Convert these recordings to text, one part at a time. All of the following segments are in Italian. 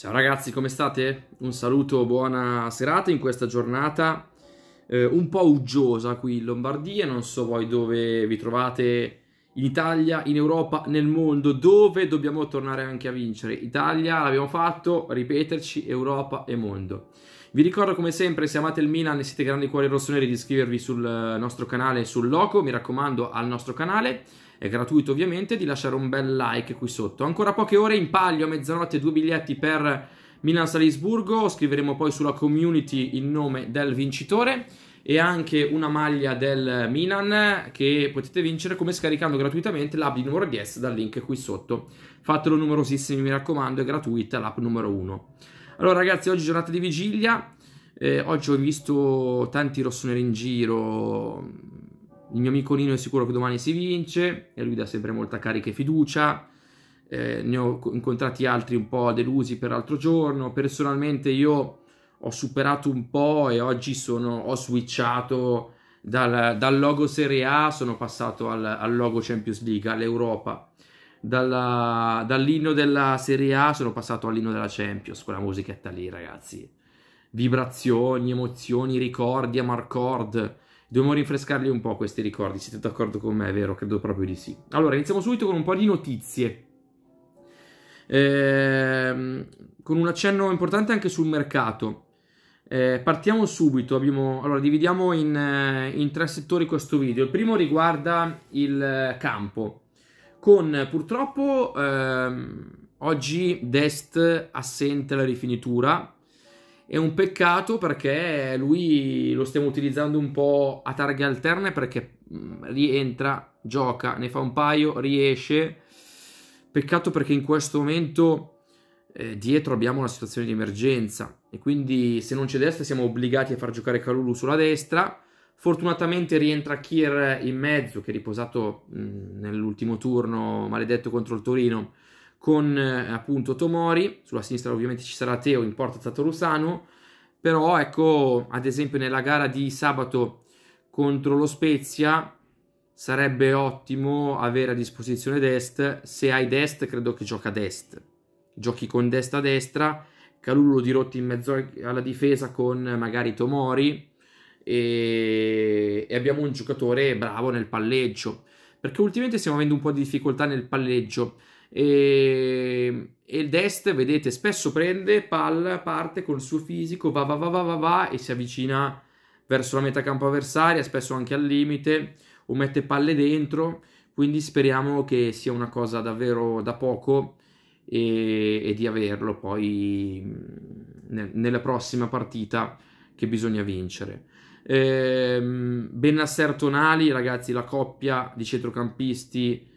Ciao ragazzi, come state? Un saluto, buona serata in questa giornata eh, un po' uggiosa qui in Lombardia, non so voi dove vi trovate in Italia, in Europa, nel mondo, dove dobbiamo tornare anche a vincere. Italia l'abbiamo fatto, ripeterci, Europa e mondo. Vi ricordo come sempre, se amate il Milan e siete grandi cuori rossoneri, di iscrivervi sul eh, nostro canale, sul Loco, mi raccomando, al nostro canale è gratuito ovviamente, di lasciare un bel like qui sotto. Ancora poche ore in palio a mezzanotte due biglietti per Milan-Salisburgo, scriveremo poi sulla community il nome del vincitore e anche una maglia del Milan che potete vincere come scaricando gratuitamente l'app di numero 10 dal link qui sotto. Fatelo numerosissimi, mi raccomando, è gratuita l'app numero 1. Allora ragazzi, oggi giornata di vigilia, eh, oggi ho visto tanti rossoneri in giro, il mio amico Nino è sicuro che domani si vince e lui dà sempre molta carica e fiducia. Eh, ne ho incontrati altri un po' delusi per l'altro giorno. Personalmente io ho superato un po' e oggi sono, ho switchato dal, dal, logo Serie A, sono passato al, al logo Champions League, all'Europa. Dalla, dall'inno della Serie A sono passato all'inno della Champions, quella musichetta lì ragazzi. Vibrazioni, emozioni, ricordi, amarcord Dobbiamo rinfrescarli un po' questi ricordi, siete d'accordo con me, vero? Credo proprio di sì. Allora, iniziamo subito con un po' di notizie. Eh, con un accenno importante anche sul mercato. Eh, partiamo subito, abbiamo, allora dividiamo in, eh, in, tre settori questo video. Il primo riguarda il eh, campo, con purtroppo eh, oggi Dest assente la rifinitura, è un peccato perché lui lo stiamo utilizzando un po' a targhe alterne perché mm, rientra, gioca, ne fa un paio, riesce. Peccato perché in questo momento eh, dietro abbiamo una situazione di emergenza e quindi se non c'è destra siamo obbligati a far giocare Calulu sulla destra. Fortunatamente rientra Kier in mezzo che è riposato mh, mm, nell'ultimo turno maledetto contro il Torino con eh, appunto Tomori, sulla sinistra ovviamente ci sarà Teo, in porta Tatarusano, però ecco ad esempio nella gara di sabato contro lo Spezia sarebbe ottimo avere a disposizione Dest, se hai Dest credo che gioca Dest, giochi con Dest a destra, Calulu dirotti in mezzo alla difesa con eh, magari Tomori e, e abbiamo un giocatore bravo nel palleggio perché ultimamente stiamo avendo un po' di difficoltà nel palleggio e, ehm, e il Dest, vedete, spesso prende palla, parte col suo fisico, va, va, va, va, va, va e si avvicina verso la metà campo avversaria, spesso anche al limite, o mette palle dentro. Quindi speriamo che sia una cosa davvero da poco e, e di averlo poi ne, nella prossima partita che bisogna vincere. Ehm, Benasser Tonali, ragazzi, la coppia di centrocampisti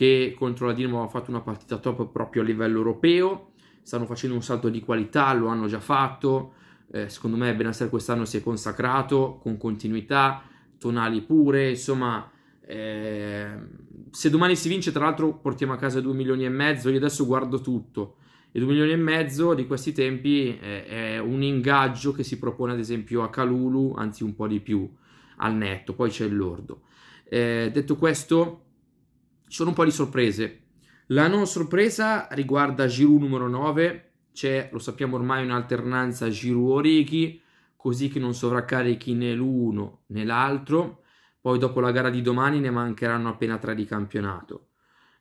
che contro la Dinamo ha fatto una partita top proprio a livello europeo, stanno facendo un salto di qualità, lo hanno già fatto, eh, secondo me Benasser quest'anno si è consacrato con continuità, Tonali pure, insomma... Eh, se domani si vince, tra l'altro, portiamo a casa 2 milioni e mezzo. Io adesso guardo tutto. E 2 milioni e mezzo di questi tempi è, eh, è un ingaggio che si propone, ad esempio, a Calulu, anzi un po' di più al netto. Poi c'è il lordo. Eh, detto questo, sono un po' di sorprese. La non sorpresa riguarda Giroud numero 9, c'è, lo sappiamo ormai, un'alternanza giroud orighi così che non sovraccarichi né l'uno né l'altro. Poi dopo la gara di domani ne mancheranno appena tre di campionato.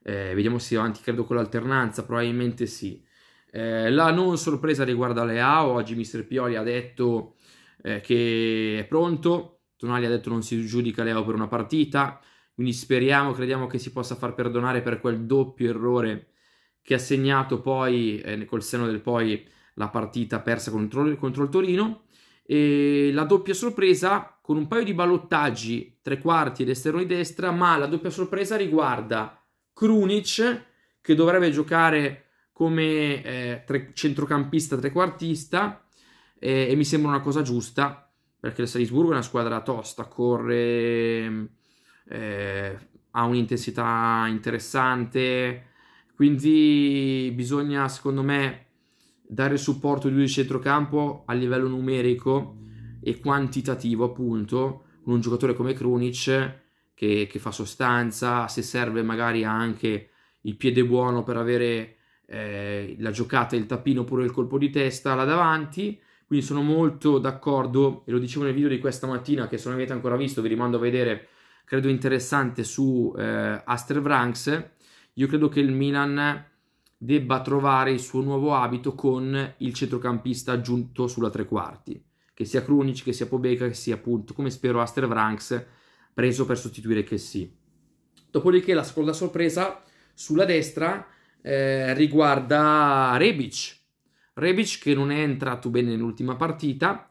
Eh, vediamo se avanti, credo, con l'alternanza, probabilmente sì. Eh, la non sorpresa riguarda Leao, oggi Mister Pioli ha detto eh, che è pronto, Tonali ha detto non si giudica Leao per una partita, quindi speriamo, crediamo che si possa far perdonare per quel doppio errore che ha segnato poi, eh, col seno del poi, la partita persa contro, contro il Torino. E la doppia sorpresa con un paio di balottaggi, tre quarti ed esterno di destra, ma la doppia sorpresa riguarda Krunic, che dovrebbe giocare come eh, tre, centrocampista trequartista, eh, e mi sembra una cosa giusta, perché il Salisburgo è una squadra tosta, corre eh, ha un'intensità interessante, quindi bisogna secondo me dare supporto ai lui di centrocampo a livello numerico e quantitativo appunto con un giocatore come Krunic che, che fa sostanza, se serve magari anche il piede buono per avere eh, la giocata, il tappino oppure il colpo di testa là davanti. Quindi sono molto d'accordo e lo dicevo nel video di questa mattina che se non avete ancora visto vi rimando a vedere credo interessante su eh, Astervranks, io credo che il Milan debba trovare il suo nuovo abito con il centrocampista aggiunto sulla tre quarti, che sia Krunic, che sia Pobeka, che sia appunto, come spero, Astervranks preso per sostituire che sì. Dopodiché la seconda sorpresa sulla destra eh, riguarda Rebic. Rebic che non è entrato bene nell'ultima partita,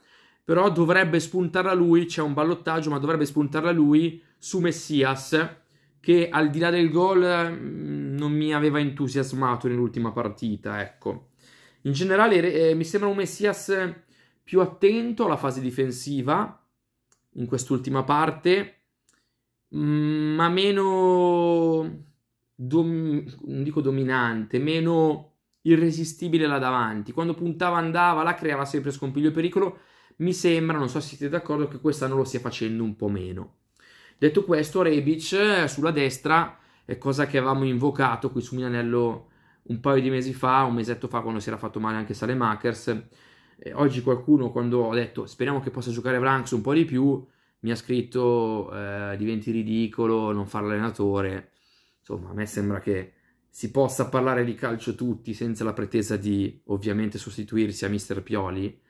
però dovrebbe spuntarla lui, c'è un ballottaggio, ma dovrebbe spuntarla lui su Messias, che al di là del gol mm, non mi aveva entusiasmato nell'ultima partita, ecco. In generale eh, mi sembra un Messias più attento alla fase difensiva in quest'ultima parte, mm, ma meno, dom- non dico dominante, meno irresistibile là davanti. Quando puntava andava, la creava sempre scompiglio e pericolo, mi sembra, non so se siete d'accordo, che quest'anno lo stia facendo un po' meno. Detto questo, Rebic eh, sulla destra è cosa che avevamo invocato qui su Milanello un paio di mesi fa, un mesetto fa, quando si era fatto male anche Salemakers. Eh, oggi qualcuno, quando ho detto speriamo che possa giocare Branks un po' di più, mi ha scritto eh, diventi ridicolo, non fare allenatore. Insomma, a me sembra che si possa parlare di calcio tutti senza la pretesa di ovviamente sostituirsi a Mister Pioli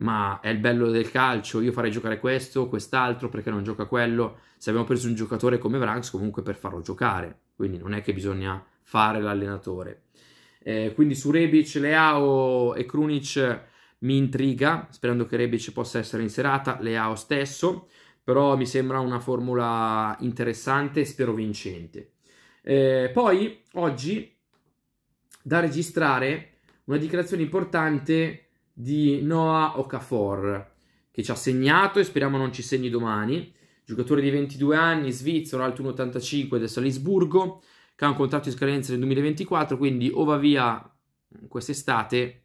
ma è il bello del calcio, io farei giocare questo, quest'altro, perché non gioca quello. Se abbiamo preso un giocatore come Vranx, comunque per farlo giocare, quindi non è che bisogna fare l'allenatore. Eh, quindi su Rebic, Leao e Krunic mi intriga, sperando che Rebic possa essere in serata, Leao stesso, però mi sembra una formula interessante e spero vincente. Eh, poi, oggi, da registrare, una dichiarazione importante di Noah Okafor, che ci ha segnato e speriamo non ci segni domani. Giocatore di 22 anni, svizzero, alto 1,85 del Salisburgo, che ha un contratto di scadenza nel 2024, quindi o va via quest'estate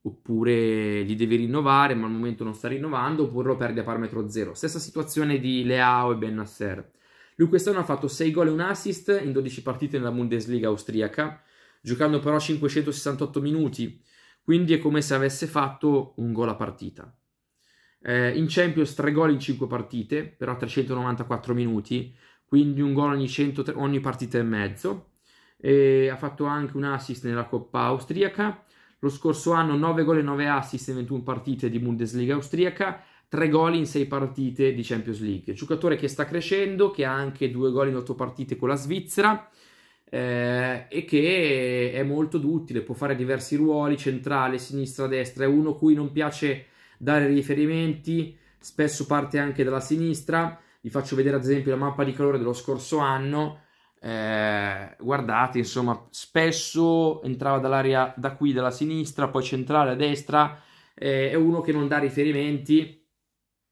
oppure gli devi rinnovare, ma al momento non sta rinnovando, oppure lo perde a parametro zero. Stessa situazione di Leao e Ben Nasser. Lui quest'anno ha fatto 6 gol e un assist in 12 partite nella Bundesliga austriaca, giocando però 568 minuti quindi è come se avesse fatto un gol a partita. Eh, in Champions 3 gol in 5 partite, però 394 minuti, quindi un gol ogni, 100, ogni partita e mezzo. E ha fatto anche un assist nella Coppa austriaca. Lo scorso anno 9 gol e 9 assist in 21 partite di Bundesliga austriaca, 3 gol in 6 partite di Champions League. Giocatore che sta crescendo, che ha anche 2 gol in 8 partite con la Svizzera eh, e che è molto duttile, può fare diversi ruoli, centrale, sinistra, destra, è uno cui non piace dare riferimenti, spesso parte anche dalla sinistra, vi faccio vedere ad esempio la mappa di calore dello scorso anno, eh, guardate insomma spesso entrava dall'area da qui, dalla sinistra, poi centrale, a destra, eh, è uno che non dà riferimenti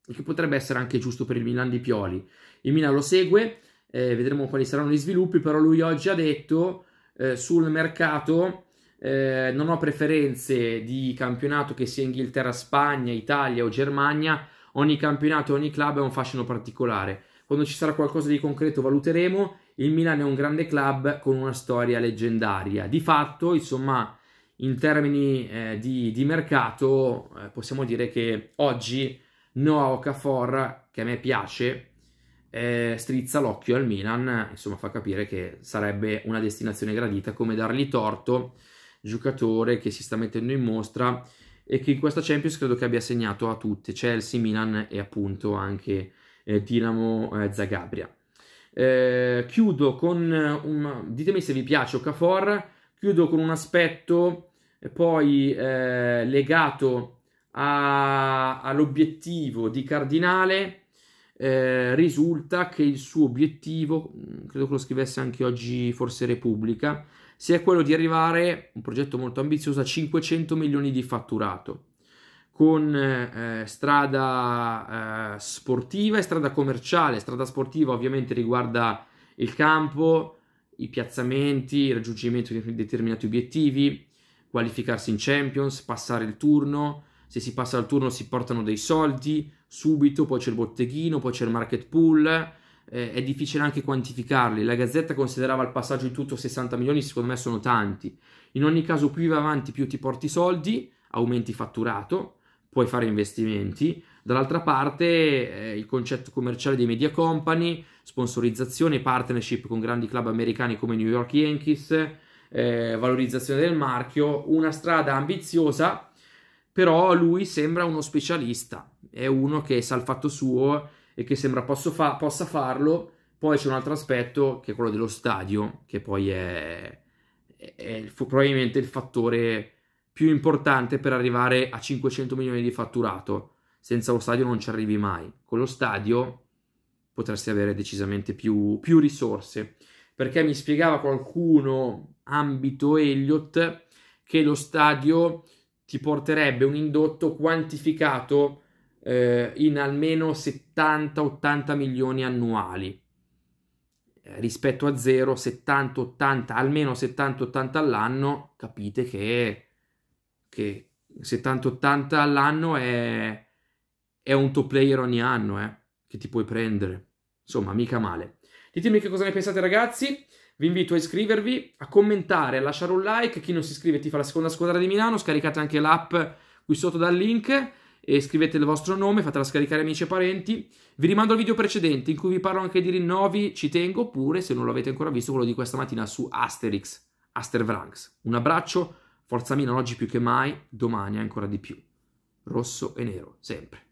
e che potrebbe essere anche giusto per il Milan di Pioli. Il Milan lo segue, eh, vedremo quali saranno gli sviluppi, però lui oggi ha detto eh, sul mercato eh, non ho preferenze di campionato che sia Inghilterra, Spagna, Italia o Germania, ogni campionato, ogni club ha un fascino particolare. Quando ci sarà qualcosa di concreto valuteremo, il Milan è un grande club con una storia leggendaria. Di fatto, insomma, in termini eh, di, di, mercato, eh, possiamo dire che oggi Noah Okafor, che a me piace, eh, strizza l'occhio al Milan, insomma fa capire che sarebbe una destinazione gradita, come dargli torto, giocatore che si sta mettendo in mostra e che in questa Champions credo che abbia segnato a tutte, Chelsea, Milan e appunto anche eh, Dinamo eh, Zagabria. Eh, chiudo con un... ditemi se vi piace Okafor, chiudo con un aspetto poi eh, legato a... all'obiettivo di Cardinale, eh, risulta che il suo obiettivo, mm, credo che lo scrivesse anche oggi forse Repubblica, sia quello di arrivare, un progetto molto ambizioso, a 500 milioni di fatturato, con eh, strada eh, sportiva e strada commerciale. Strada sportiva ovviamente riguarda il campo, i piazzamenti, il raggiungimento di determinati obiettivi, qualificarsi in Champions, passare il turno, se si passa al turno si portano dei soldi subito, poi c'è il botteghino, poi c'è il market pool, eh, è difficile anche quantificarli. La Gazzetta considerava il passaggio di tutto 60 milioni, secondo me sono tanti. In ogni caso più vai avanti più ti porti soldi, aumenti fatturato, puoi fare investimenti. Dall'altra parte eh, il concetto commerciale dei media company, sponsorizzazione, partnership con grandi club americani come New York Yankees, eh, valorizzazione del marchio, una strada ambiziosa però lui sembra uno specialista, è uno che sa il fatto suo e che sembra fa- possa farlo. Poi c'è un altro aspetto che è quello dello stadio, che poi è, è, è probabilmente il fattore più importante per arrivare a 500 milioni di fatturato. Senza lo stadio non ci arrivi mai. Con lo stadio potresti avere decisamente più, più risorse. Perché mi spiegava qualcuno, ambito Elliot, che lo stadio ti porterebbe un indotto quantificato eh, in almeno 70-80 milioni annuali eh, rispetto a 0 70-80 almeno 70-80 all'anno capite che, che 70-80 all'anno è, è, un top player ogni anno eh, che ti puoi prendere insomma mica male ditemi che cosa ne pensate ragazzi vi invito a iscrivervi, a commentare, a lasciare un like. Chi non si iscrive ti fa la seconda squadra di Milano. Scaricate anche l'app qui sotto dal link e scrivete il vostro nome, fatela scaricare amici e parenti. Vi rimando al video precedente in cui vi parlo anche di rinnovi, ci tengo, oppure se non l'avete ancora visto quello di questa mattina su Asterix, Astervranks. Un abbraccio, forza Milano oggi più che mai, domani ancora di più. Rosso e nero, sempre.